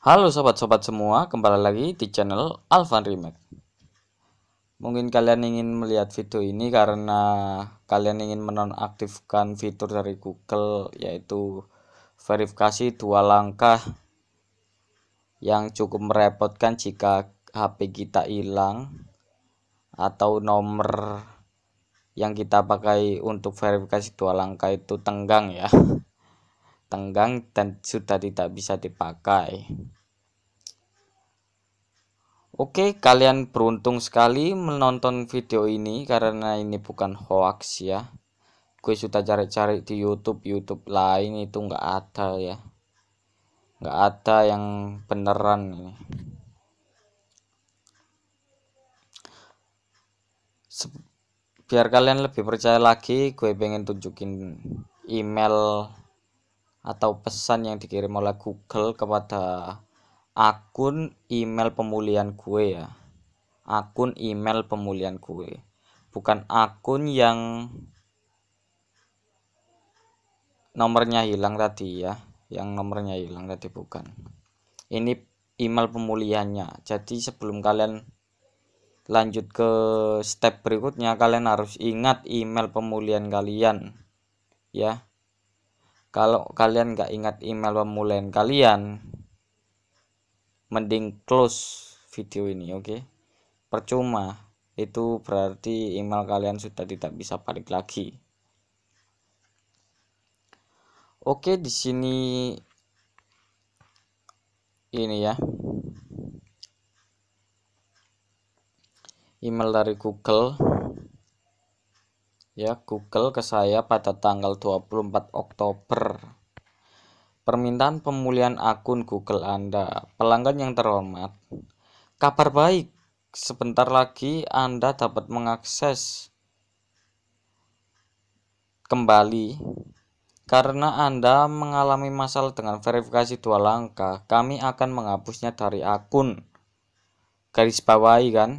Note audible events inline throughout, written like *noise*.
Halo sobat-sobat semua, kembali lagi di channel Alvan Remake. Mungkin kalian ingin melihat video ini karena kalian ingin menonaktifkan fitur dari Google yaitu verifikasi dua langkah yang cukup merepotkan jika HP kita hilang atau nomor yang kita pakai untuk verifikasi dua langkah itu tenggang ya tenggang dan sudah tidak bisa dipakai. Oke, kalian beruntung sekali menonton video ini karena ini bukan hoax ya. Gue sudah cari-cari di YouTube, YouTube lain itu nggak ada ya. Nggak ada yang beneran ini. Biar kalian lebih percaya lagi, gue pengen tunjukin email atau pesan yang dikirim oleh Google kepada akun email pemulihan gue ya akun email pemulihan gue bukan akun yang nomornya hilang tadi ya yang nomornya hilang tadi bukan ini email pemulihannya jadi sebelum kalian lanjut ke step berikutnya kalian harus ingat email pemulihan kalian ya kalau kalian nggak ingat email pemulihan kalian mending close video ini oke okay? percuma itu berarti email kalian sudah tidak bisa balik lagi oke di sini ini ya email dari Google ya Google ke saya pada tanggal 24 Oktober. Permintaan pemulihan akun Google Anda. Pelanggan yang terhormat, kabar baik. Sebentar lagi Anda dapat mengakses kembali karena Anda mengalami masalah dengan verifikasi dua langkah, kami akan menghapusnya dari akun. Garis bawahi kan?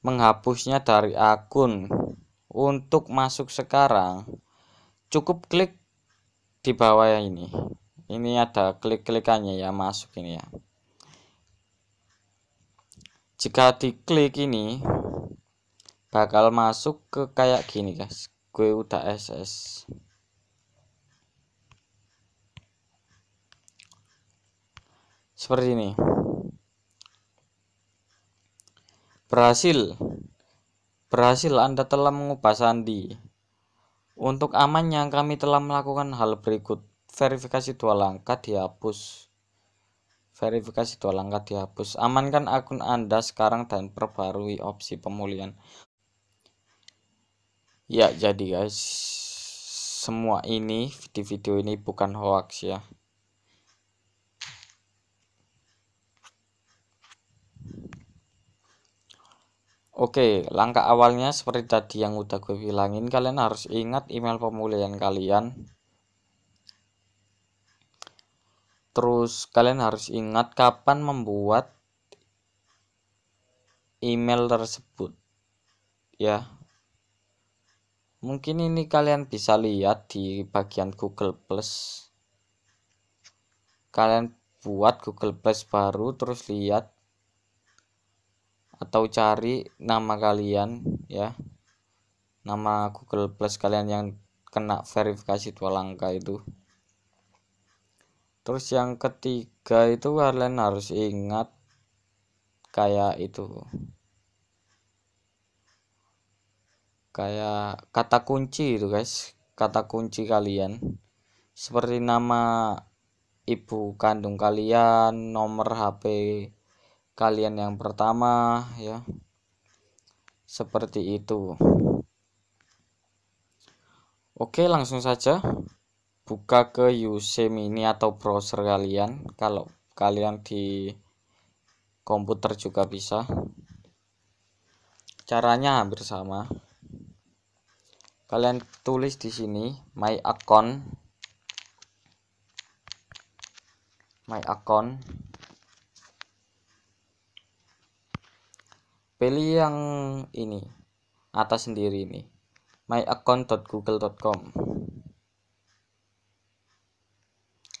Menghapusnya dari akun untuk masuk sekarang cukup klik di bawah ini ini ada klik-klikannya ya masuk ini ya jika diklik ini bakal masuk ke kayak gini guys gue udah SS seperti ini berhasil Berhasil Anda telah mengubah sandi. Untuk amannya, kami telah melakukan hal berikut. Verifikasi dua langkah dihapus. Verifikasi dua langkah dihapus. Amankan akun Anda sekarang dan perbarui opsi pemulihan. Ya, jadi guys, semua ini di video ini bukan hoax ya. Oke, langkah awalnya seperti tadi yang udah gue bilangin, kalian harus ingat email pemulihan kalian. Terus kalian harus ingat kapan membuat email tersebut. Ya. Mungkin ini kalian bisa lihat di bagian Google Plus. Kalian buat Google Plus baru terus lihat atau cari nama kalian ya nama Google Plus kalian yang kena verifikasi dua langkah itu terus yang ketiga itu kalian harus ingat kayak itu kayak kata kunci itu guys kata kunci kalian seperti nama ibu kandung kalian nomor HP kalian yang pertama ya seperti itu oke langsung saja buka ke UC mini atau browser kalian kalau kalian di komputer juga bisa caranya hampir sama kalian tulis di sini my account my account pilih yang ini atas sendiri ini myaccount.google.com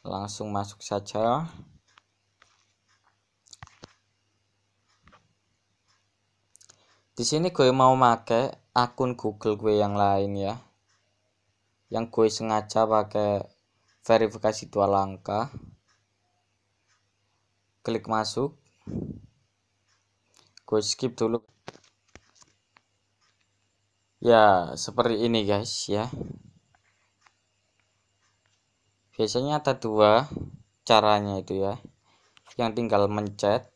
langsung masuk saja di sini gue mau pakai akun Google gue yang lain ya yang gue sengaja pakai verifikasi dua langkah klik masuk gue skip dulu ya seperti ini guys ya biasanya ada dua caranya itu ya yang tinggal mencet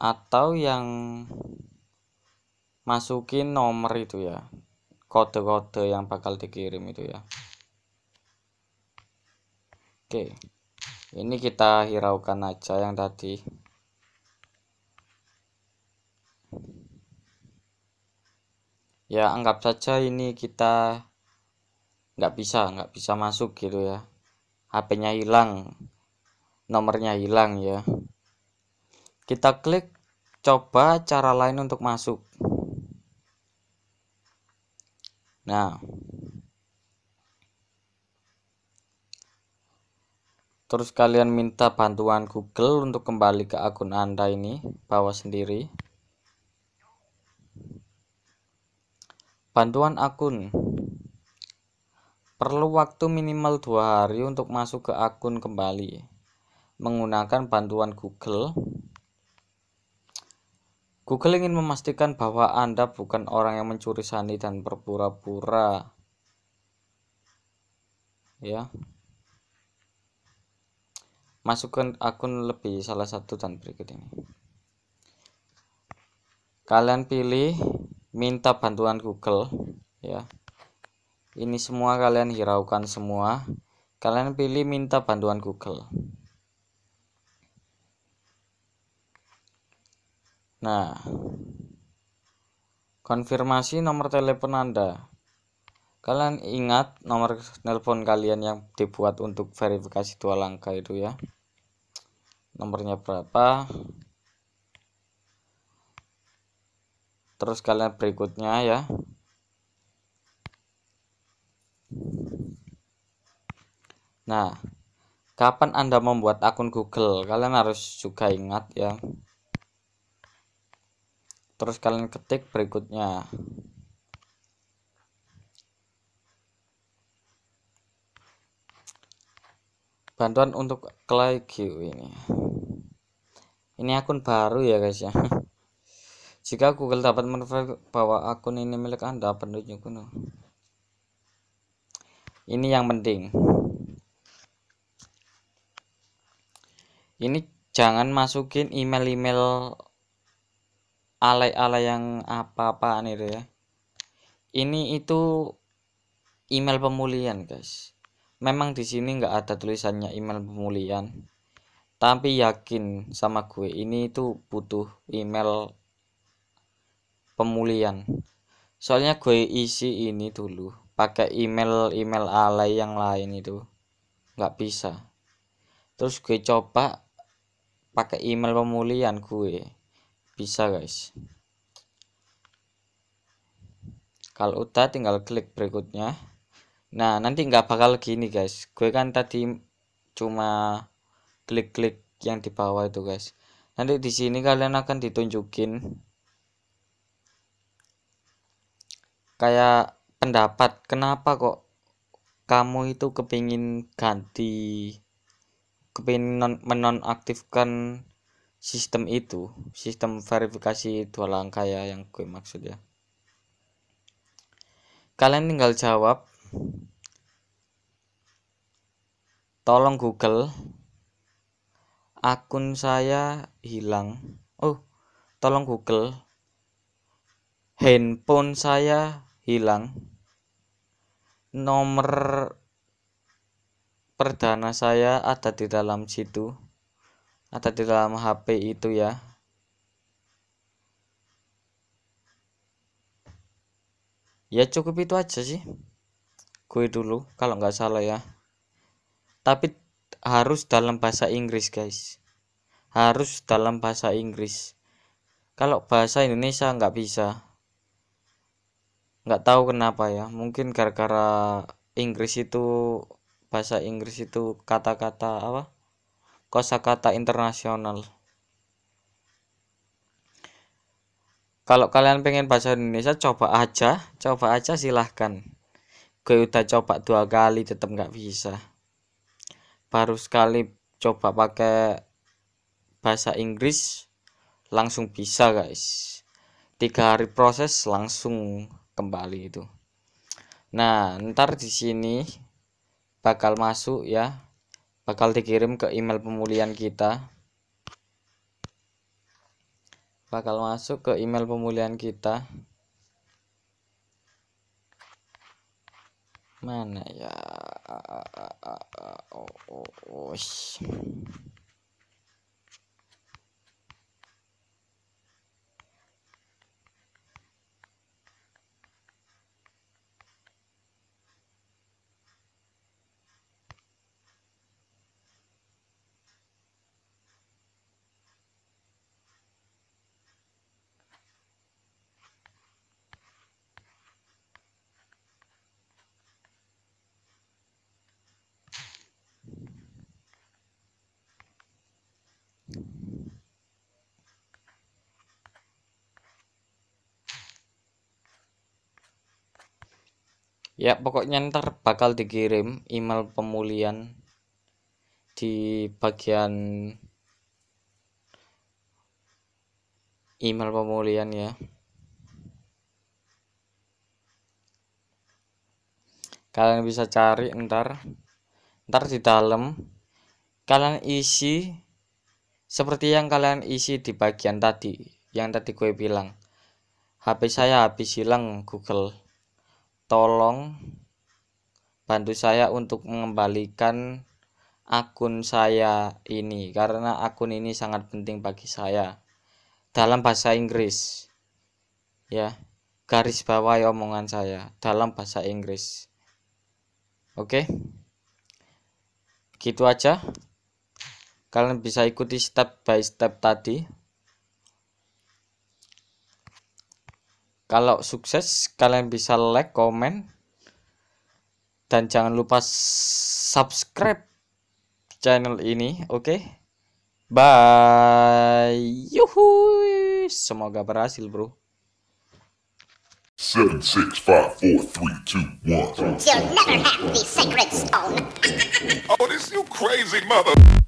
atau yang masukin nomor itu ya kode-kode yang bakal dikirim itu ya oke ini kita hiraukan aja yang tadi ya anggap saja ini kita nggak bisa nggak bisa masuk gitu ya HP-nya hilang nomornya hilang ya kita klik coba cara lain untuk masuk nah terus kalian minta bantuan Google untuk kembali ke akun Anda ini bawa sendiri Bantuan akun Perlu waktu minimal dua hari untuk masuk ke akun kembali menggunakan bantuan Google. Google ingin memastikan bahwa Anda bukan orang yang mencuri sandi dan berpura-pura. Ya. Masukkan akun lebih salah satu dan berikut ini. Kalian pilih minta bantuan Google ya ini semua kalian hiraukan semua kalian pilih minta bantuan Google nah konfirmasi nomor telepon Anda kalian ingat nomor telepon kalian yang dibuat untuk verifikasi dua langkah itu ya nomornya berapa terus kalian berikutnya ya nah kapan anda membuat akun Google kalian harus juga ingat ya terus kalian ketik berikutnya bantuan untuk like ini ini akun baru ya guys ya *laughs* Jika Google dapat menurut bahwa akun ini milik Anda, penduduknya kuno. Ini yang penting. Ini jangan masukin email-email alay-alay yang apa-apaan itu ya. Ini itu email pemulihan, guys. Memang di sini nggak ada tulisannya email pemulihan. Tapi yakin sama gue ini itu butuh email pemulihan soalnya gue isi ini dulu pakai email email alay yang lain itu nggak bisa terus gue coba pakai email pemulihan gue bisa guys kalau udah tinggal klik berikutnya nah nanti nggak bakal gini guys gue kan tadi cuma klik-klik yang di bawah itu guys nanti di sini kalian akan ditunjukin kayak pendapat kenapa kok kamu itu kepingin ganti kepingin non, menonaktifkan sistem itu sistem verifikasi dua langkah ya yang gue maksud ya kalian tinggal jawab tolong google akun saya hilang oh tolong google handphone saya hilang nomor perdana saya ada di dalam situ ada di dalam HP itu ya ya cukup itu aja sih gue dulu kalau nggak salah ya tapi harus dalam bahasa Inggris guys harus dalam bahasa Inggris kalau bahasa Indonesia nggak bisa nggak tahu kenapa ya mungkin gara-gara Inggris itu bahasa Inggris itu kata-kata apa kosakata internasional kalau kalian pengen bahasa Indonesia coba aja coba aja silahkan gue udah coba dua kali tetap nggak bisa baru sekali coba pakai bahasa Inggris langsung bisa guys tiga hari proses langsung kembali itu nah ntar di sini bakal masuk ya bakal dikirim ke email pemulihan kita bakal masuk ke email pemulihan kita mana ya ah, ah, ah, oh, oh, oh. ya pokoknya ntar bakal dikirim email pemulihan di bagian email pemulihan ya kalian bisa cari ntar ntar di dalam kalian isi seperti yang kalian isi di bagian tadi yang tadi gue bilang HP saya habis hilang Google tolong bantu saya untuk mengembalikan akun saya ini karena akun ini sangat penting bagi saya dalam bahasa Inggris ya garis bawah omongan saya dalam bahasa Inggris oke gitu aja kalian bisa ikuti step by step tadi Kalau sukses, kalian bisa like, komen, dan jangan lupa subscribe channel ini. Oke, okay? bye. Yuhu, semoga berhasil, bro. Seven, six, five, four, three, two, one. You'll never have the sacred stone. oh, this you crazy mother.